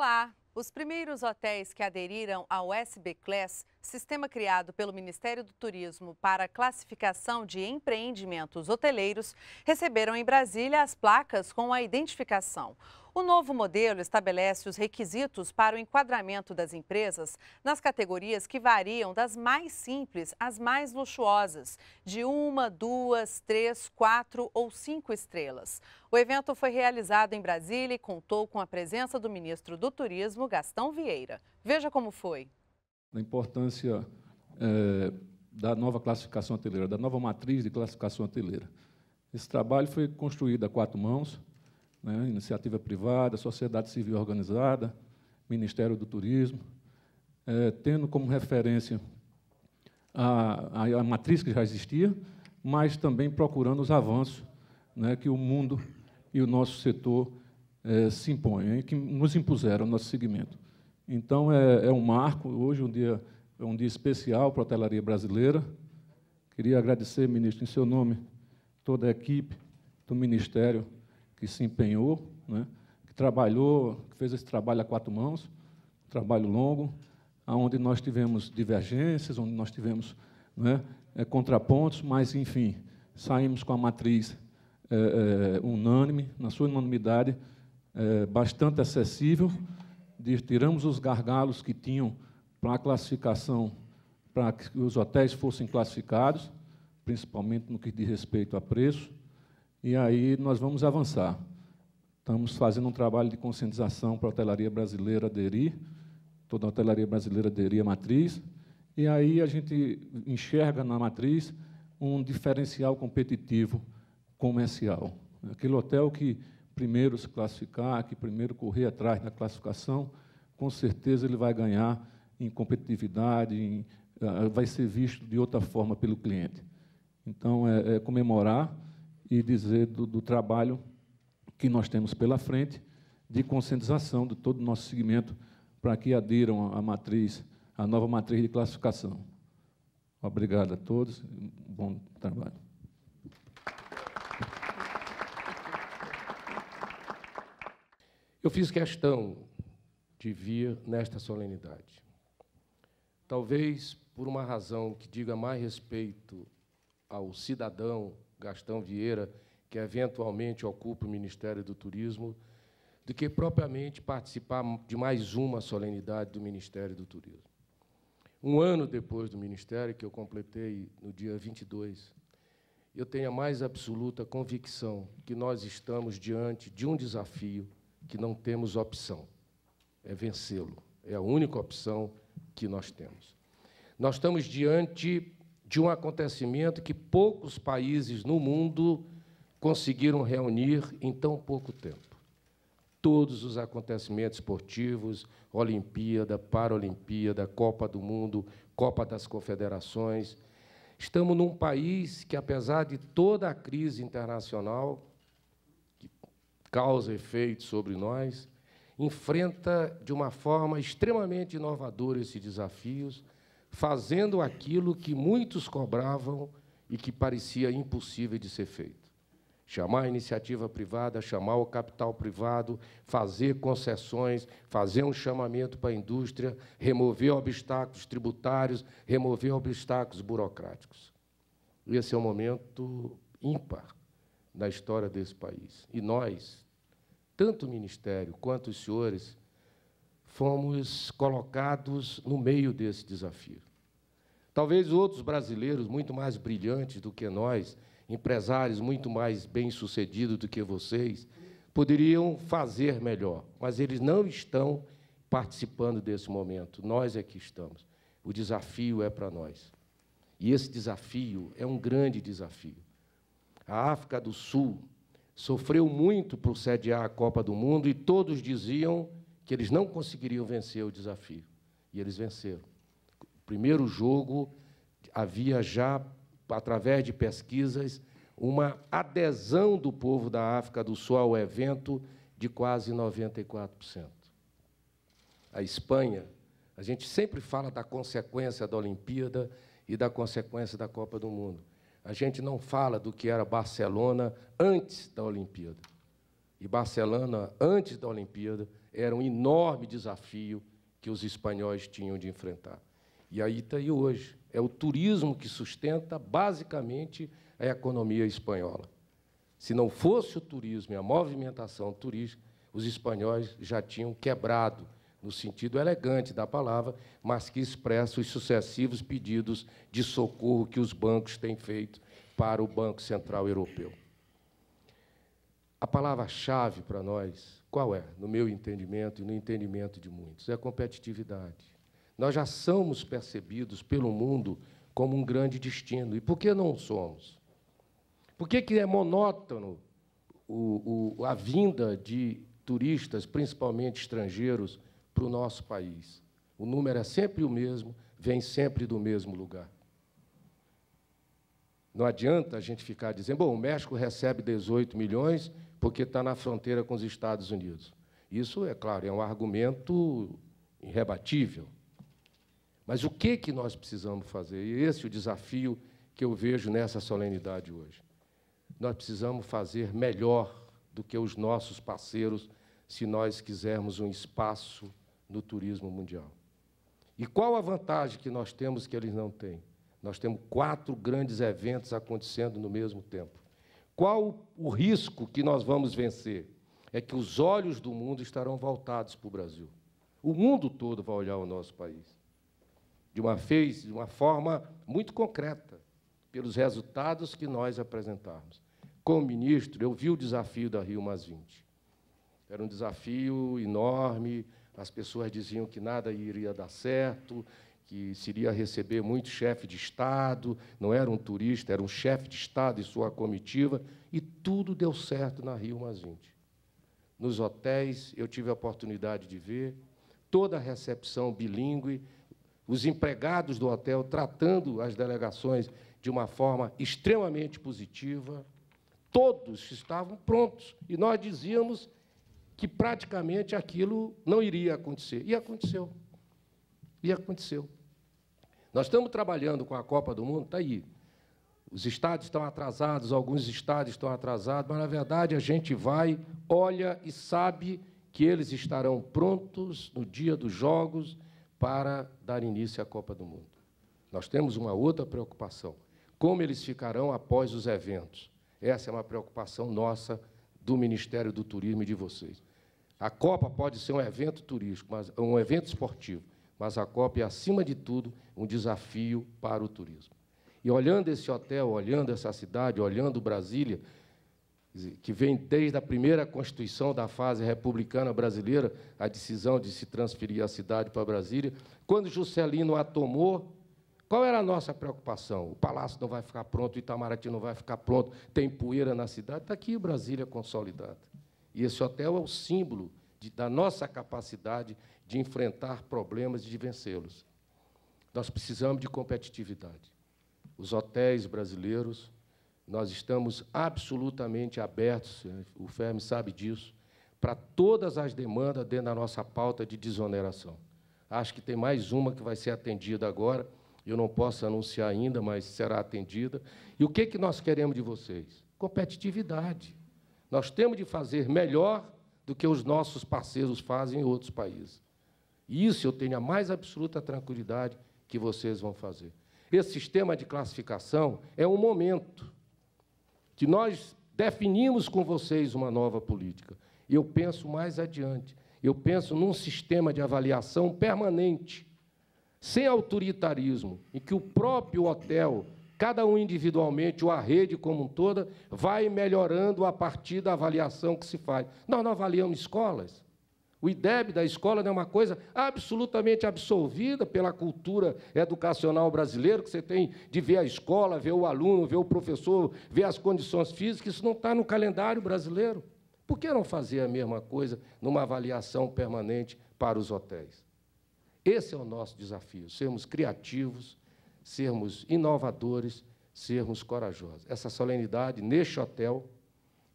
Olá! Os primeiros hotéis que aderiram ao SB Class, sistema criado pelo Ministério do Turismo para classificação de empreendimentos hoteleiros, receberam em Brasília as placas com a identificação. O novo modelo estabelece os requisitos para o enquadramento das empresas nas categorias que variam das mais simples às mais luxuosas, de uma, duas, três, quatro ou cinco estrelas. O evento foi realizado em Brasília e contou com a presença do ministro do Turismo, Gastão Vieira. Veja como foi. A importância é, da nova classificação hoteleira, da nova matriz de classificação hoteleira. Esse trabalho foi construído a quatro mãos né, iniciativa privada, sociedade civil organizada, Ministério do Turismo, é, tendo como referência a, a, a, matriz que já existia, mas também procurando os avanços né, que o mundo e o nosso setor é, se impõem, que nos impuseram no nosso segmento. Então, é, é um marco, hoje é um dia, é um dia especial para a hotelaria brasileira. Queria agradecer, ministro, em seu nome, toda a equipe do Ministério que se empenhou, né, que trabalhou, que fez esse trabalho a quatro mãos, um trabalho longo, onde nós tivemos divergências, onde nós tivemos né, eh, contrapontos, mas, enfim, saímos com a matriz é, é, unânime, na sua unanimidade, é, bastante acessível, de, tiramos os gargalos que tinham para a classificação, para que os hotéis fossem classificados, principalmente no que diz respeito a preço, e aí nós vamos avançar. Estamos fazendo um trabalho de conscientização para a hotelaria brasileira aderir, toda a hotelaria brasileira aderir à matriz, e aí a gente enxerga na matriz um diferencial competitivo comercial. Aquele hotel que primeiro se classificar, que primeiro correr atrás na classificação, com certeza ele vai ganhar em competitividade, em, ah, vai ser visto de outra forma pelo cliente. Então, é, é comemorar e dizer do, do trabalho que nós temos pela frente de conscientização de todo o nosso segmento para que adiram a matriz, a nova matriz de classificação. Obrigado a todos, bom trabalho. Eu fiz questão de vir nesta solenidade. Talvez por uma razão que diga mais respeito ao cidadão Gastão Vieira, que eventualmente ocupa o Ministério do Turismo, do que propriamente participar de mais uma solenidade do Ministério do Turismo. Um ano depois do Ministério, que eu completei no dia 22, eu tenho a mais absoluta convicção que nós estamos diante de um desafio que não temos opção. É vencê-lo. É a única opção que nós temos. Nós estamos diante de um acontecimento que poucos países no mundo conseguiram reunir em tão pouco tempo. Todos os acontecimentos esportivos, Olimpíada, Paralimpíada, Copa do Mundo, Copa das Confederações. Estamos num país que, apesar de toda a crise internacional que causa efeito sobre nós, enfrenta de uma forma extremamente inovadora esses desafios fazendo aquilo que muitos cobravam e que parecia impossível de ser feito. Chamar a iniciativa privada, chamar o capital privado, fazer concessões, fazer um chamamento para a indústria, remover obstáculos tributários, remover obstáculos burocráticos. Esse é um momento ímpar na história desse país. E nós, tanto o Ministério quanto os senhores fomos colocados no meio desse desafio. Talvez outros brasileiros muito mais brilhantes do que nós, empresários muito mais bem-sucedidos do que vocês, poderiam fazer melhor, mas eles não estão participando desse momento. Nós é que estamos. O desafio é para nós. E esse desafio é um grande desafio. A África do Sul sofreu muito por sediar a Copa do Mundo e todos diziam que eles não conseguiriam vencer o desafio. E eles venceram. O primeiro jogo havia já, através de pesquisas, uma adesão do povo da África do Sul ao evento de quase 94%. A Espanha, a gente sempre fala da consequência da Olimpíada e da consequência da Copa do Mundo. A gente não fala do que era Barcelona antes da Olimpíada. E Barcelona, antes da Olimpíada, era um enorme desafio que os espanhóis tinham de enfrentar. E aí está aí hoje. É o turismo que sustenta basicamente a economia espanhola. Se não fosse o turismo e a movimentação turística, os espanhóis já tinham quebrado, no sentido elegante da palavra, mas que expressa os sucessivos pedidos de socorro que os bancos têm feito para o Banco Central Europeu. A palavra-chave para nós qual é? No meu entendimento e no entendimento de muitos, é a competitividade. Nós já somos percebidos pelo mundo como um grande destino. E por que não somos? Por que, que é monótono o, o, a vinda de turistas, principalmente estrangeiros, para o nosso país? O número é sempre o mesmo, vem sempre do mesmo lugar. Não adianta a gente ficar dizendo, bom, o México recebe 18 milhões porque está na fronteira com os Estados Unidos. Isso, é claro, é um argumento irrebatível. Mas o que, que nós precisamos fazer? E esse é o desafio que eu vejo nessa solenidade hoje. Nós precisamos fazer melhor do que os nossos parceiros se nós quisermos um espaço no turismo mundial. E qual a vantagem que nós temos que eles não têm? Nós temos quatro grandes eventos acontecendo no mesmo tempo. Qual o risco que nós vamos vencer? É que os olhos do mundo estarão voltados para o Brasil. O mundo todo vai olhar o nosso país. De uma vez, de uma forma muito concreta, pelos resultados que nós apresentarmos. Como ministro, eu vi o desafio da Rio Mais 20. Era um desafio enorme, as pessoas diziam que nada iria dar certo, que seria receber muito chefe de Estado, não era um turista, era um chefe de Estado e sua comitiva, e tudo deu certo na Rio Mais Nos hotéis, eu tive a oportunidade de ver toda a recepção bilíngue, os empregados do hotel tratando as delegações de uma forma extremamente positiva, todos estavam prontos, e nós dizíamos que praticamente aquilo não iria acontecer, e aconteceu. E aconteceu. Nós estamos trabalhando com a Copa do Mundo, está aí. Os estádios estão atrasados, alguns estádios estão atrasados, mas na verdade a gente vai, olha e sabe que eles estarão prontos no dia dos jogos para dar início à Copa do Mundo. Nós temos uma outra preocupação: como eles ficarão após os eventos? Essa é uma preocupação nossa do Ministério do Turismo e de vocês. A Copa pode ser um evento turístico, mas um evento esportivo, mas a COP é, acima de tudo, um desafio para o turismo. E olhando esse hotel, olhando essa cidade, olhando Brasília, que vem desde a primeira Constituição da fase republicana brasileira, a decisão de se transferir a cidade para Brasília, quando Juscelino a tomou, qual era a nossa preocupação? O palácio não vai ficar pronto, o Itamaraty não vai ficar pronto, tem poeira na cidade. Está aqui Brasília consolidada. E esse hotel é o símbolo de, da nossa capacidade de enfrentar problemas e de vencê-los. Nós precisamos de competitividade. Os hotéis brasileiros, nós estamos absolutamente abertos, o Ferme sabe disso, para todas as demandas dentro da nossa pauta de desoneração. Acho que tem mais uma que vai ser atendida agora, eu não posso anunciar ainda, mas será atendida. E o que, que nós queremos de vocês? Competitividade. Nós temos de fazer melhor do que os nossos parceiros fazem em outros países. Isso eu tenho a mais absoluta tranquilidade que vocês vão fazer. Esse sistema de classificação é um momento que nós definimos com vocês uma nova política. Eu penso mais adiante. Eu penso num sistema de avaliação permanente, sem autoritarismo, em que o próprio hotel, cada um individualmente, ou a rede como um toda, vai melhorando a partir da avaliação que se faz. Nós não avaliamos escolas, o IDEB da escola é uma coisa absolutamente absolvida pela cultura educacional brasileira, que você tem de ver a escola, ver o aluno, ver o professor, ver as condições físicas. Isso não está no calendário brasileiro. Por que não fazer a mesma coisa numa avaliação permanente para os hotéis? Esse é o nosso desafio: sermos criativos, sermos inovadores, sermos corajosos. Essa solenidade neste hotel,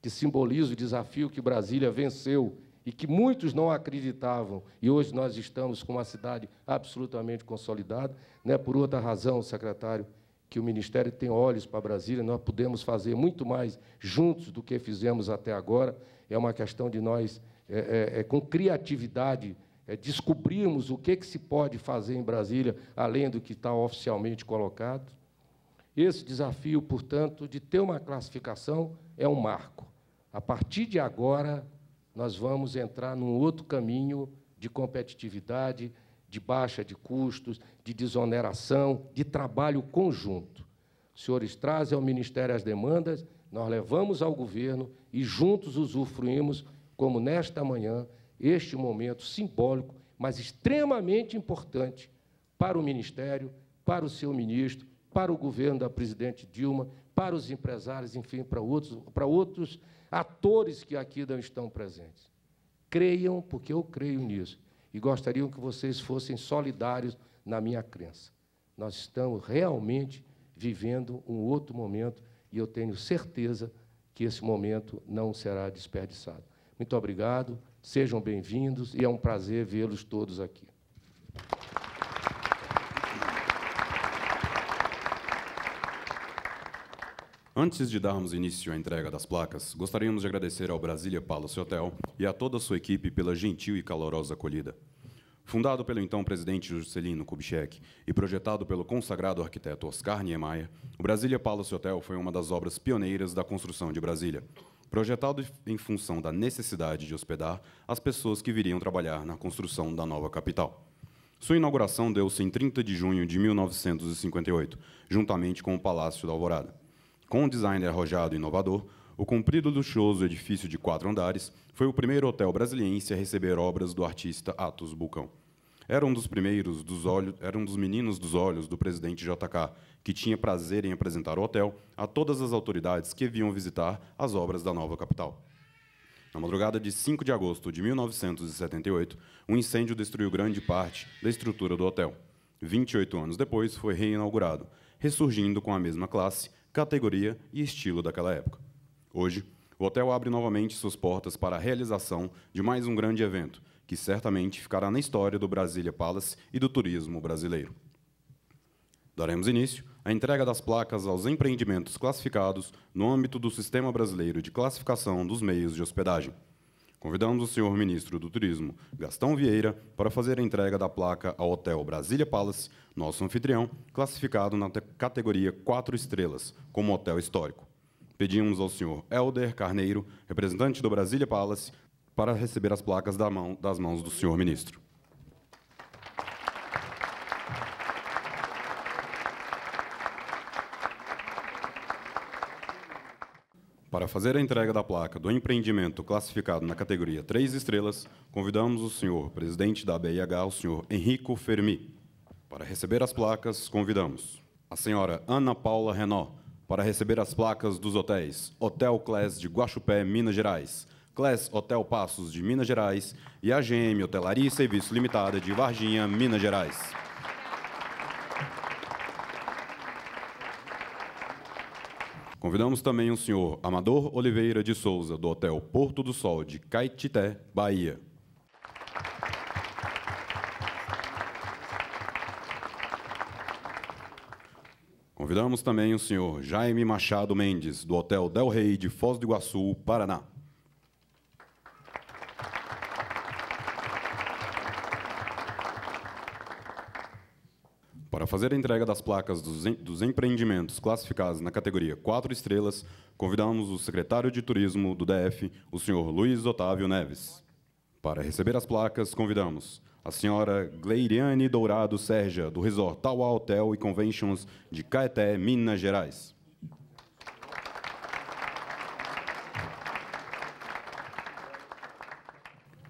que simboliza o desafio que Brasília venceu e que muitos não acreditavam, e hoje nós estamos com uma cidade absolutamente consolidada, né? por outra razão, secretário, que o Ministério tem olhos para Brasília, nós podemos fazer muito mais juntos do que fizemos até agora, é uma questão de nós, é, é, é, com criatividade, é, descobrirmos o que, que se pode fazer em Brasília, além do que está oficialmente colocado. Esse desafio, portanto, de ter uma classificação é um marco. A partir de agora, nós vamos entrar num outro caminho de competitividade, de baixa de custos, de desoneração, de trabalho conjunto. Os senhores trazem ao Ministério as demandas, nós levamos ao governo e juntos usufruímos, como nesta manhã, este momento simbólico, mas extremamente importante para o Ministério, para o seu ministro, para o governo da presidente Dilma, para os empresários, enfim, para outros, para outros atores que aqui não estão presentes. Creiam, porque eu creio nisso, e gostariam que vocês fossem solidários na minha crença. Nós estamos realmente vivendo um outro momento e eu tenho certeza que esse momento não será desperdiçado. Muito obrigado, sejam bem-vindos e é um prazer vê-los todos aqui. Antes de darmos início à entrega das placas, gostaríamos de agradecer ao Brasília Palace Hotel e a toda a sua equipe pela gentil e calorosa acolhida. Fundado pelo então presidente Juscelino Kubitschek e projetado pelo consagrado arquiteto Oscar Niemeyer, o Brasília Palace Hotel foi uma das obras pioneiras da construção de Brasília, projetado em função da necessidade de hospedar as pessoas que viriam trabalhar na construção da nova capital. Sua inauguração deu-se em 30 de junho de 1958, juntamente com o Palácio da Alvorada. Com um design arrojado e inovador, o comprido e luxuoso edifício de quatro andares foi o primeiro hotel brasiliense a receber obras do artista Atos Bucão. Era um dos primeiros dos olhos, era um dos meninos dos olhos do presidente JK, que tinha prazer em apresentar o hotel a todas as autoridades que vinham visitar as obras da nova capital. Na madrugada de 5 de agosto de 1978, um incêndio destruiu grande parte da estrutura do hotel. 28 anos depois, foi reinaugurado, ressurgindo com a mesma classe, categoria e estilo daquela época. Hoje, o hotel abre novamente suas portas para a realização de mais um grande evento, que certamente ficará na história do Brasília Palace e do turismo brasileiro. Daremos início à entrega das placas aos empreendimentos classificados no âmbito do Sistema Brasileiro de Classificação dos Meios de Hospedagem, Convidamos o senhor ministro do Turismo, Gastão Vieira, para fazer a entrega da placa ao Hotel Brasília Palace, nosso anfitrião, classificado na categoria 4 estrelas, como hotel histórico. Pedimos ao senhor Helder Carneiro, representante do Brasília Palace, para receber as placas da mão, das mãos do senhor ministro. Para fazer a entrega da placa do empreendimento classificado na categoria 3 estrelas, convidamos o senhor presidente da BIH, o senhor Henrico Fermi. Para receber as placas, convidamos a senhora Ana Paula Renó. Para receber as placas dos hotéis Hotel Class de Guaxupé, Minas Gerais, Class Hotel Passos de Minas Gerais e AGM Hotelaria e Serviço Limitada de Varginha, Minas Gerais. Convidamos também o senhor Amador Oliveira de Souza, do Hotel Porto do Sol, de Caetité, Bahia. Convidamos também o senhor Jaime Machado Mendes, do Hotel Del Rey de Foz do Iguaçu, Paraná. fazer a entrega das placas dos, em, dos empreendimentos classificados na categoria 4 estrelas, convidamos o secretário de Turismo do DF, o senhor Luiz Otávio Neves. Para receber as placas, convidamos a senhora Gleiriane Dourado Sérgia, do Resort Tawa Hotel e Conventions de Caeté, Minas Gerais.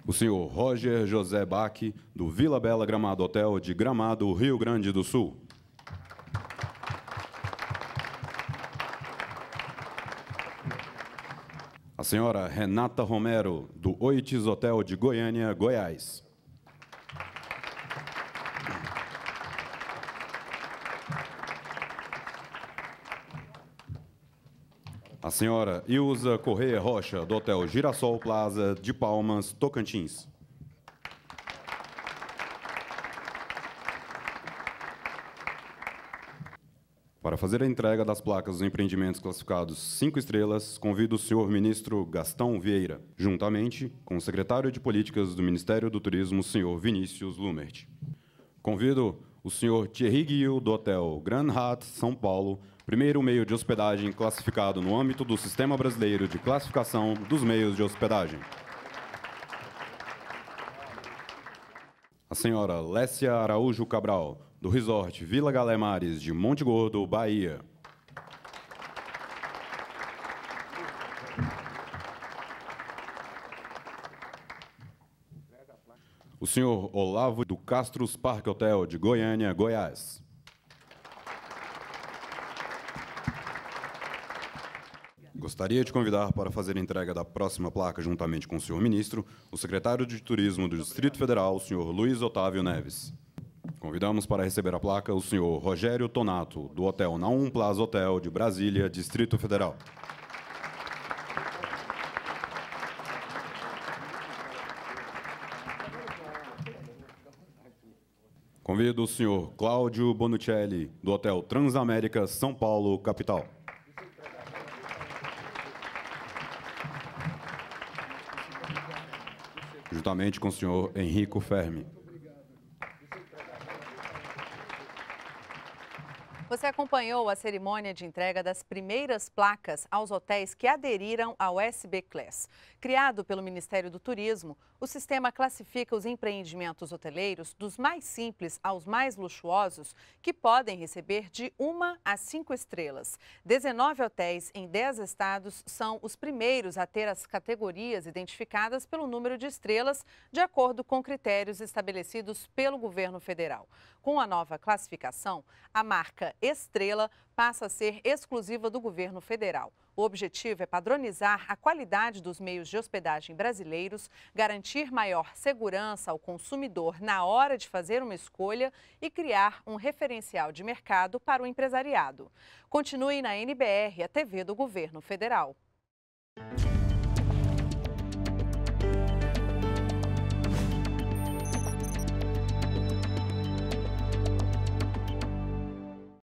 o senhor Roger José Bach, do Vila Bela Gramado Hotel de Gramado, Rio Grande do Sul. A senhora Renata Romero, do Oites Hotel de Goiânia, Goiás. A senhora Ilza Correia Rocha, do Hotel Girassol Plaza, de Palmas, Tocantins. Para fazer a entrega das placas dos empreendimentos classificados cinco estrelas, convido o senhor ministro Gastão Vieira, juntamente com o secretário de Políticas do Ministério do Turismo, senhor Vinícius Lumert. Convido o senhor Thierry Guil, do Hotel Grand Hat, São Paulo, primeiro meio de hospedagem classificado no âmbito do Sistema Brasileiro de Classificação dos Meios de Hospedagem. A senhora Lécia Araújo Cabral, do Resort Vila Galemares de Monte Gordo, Bahia. O senhor Olavo do Castros Parque Hotel de Goiânia, Goiás. Gostaria de convidar para fazer a entrega da próxima placa juntamente com o senhor ministro, o secretário de Turismo do Distrito Federal, o senhor Luiz Otávio Neves. Convidamos para receber a placa o senhor Rogério Tonato, do Hotel Naum Plaza Hotel de Brasília, Distrito Federal. Convido o senhor Cláudio Bonuccielli do Hotel Transamérica, São Paulo, capital. juntamente com o senhor Henrico Fermi. Você acompanhou a cerimônia de entrega das primeiras placas aos hotéis que aderiram ao SB Class. Criado pelo Ministério do Turismo, o sistema classifica os empreendimentos hoteleiros dos mais simples aos mais luxuosos, que podem receber de uma a cinco estrelas. 19 hotéis em 10 estados são os primeiros a ter as categorias identificadas pelo número de estrelas, de acordo com critérios estabelecidos pelo governo federal. Com a nova classificação, a marca Estrela passa a ser exclusiva do governo federal. O objetivo é padronizar a qualidade dos meios de hospedagem brasileiros, garantir maior segurança ao consumidor na hora de fazer uma escolha e criar um referencial de mercado para o empresariado. Continue na NBR, a TV do Governo Federal.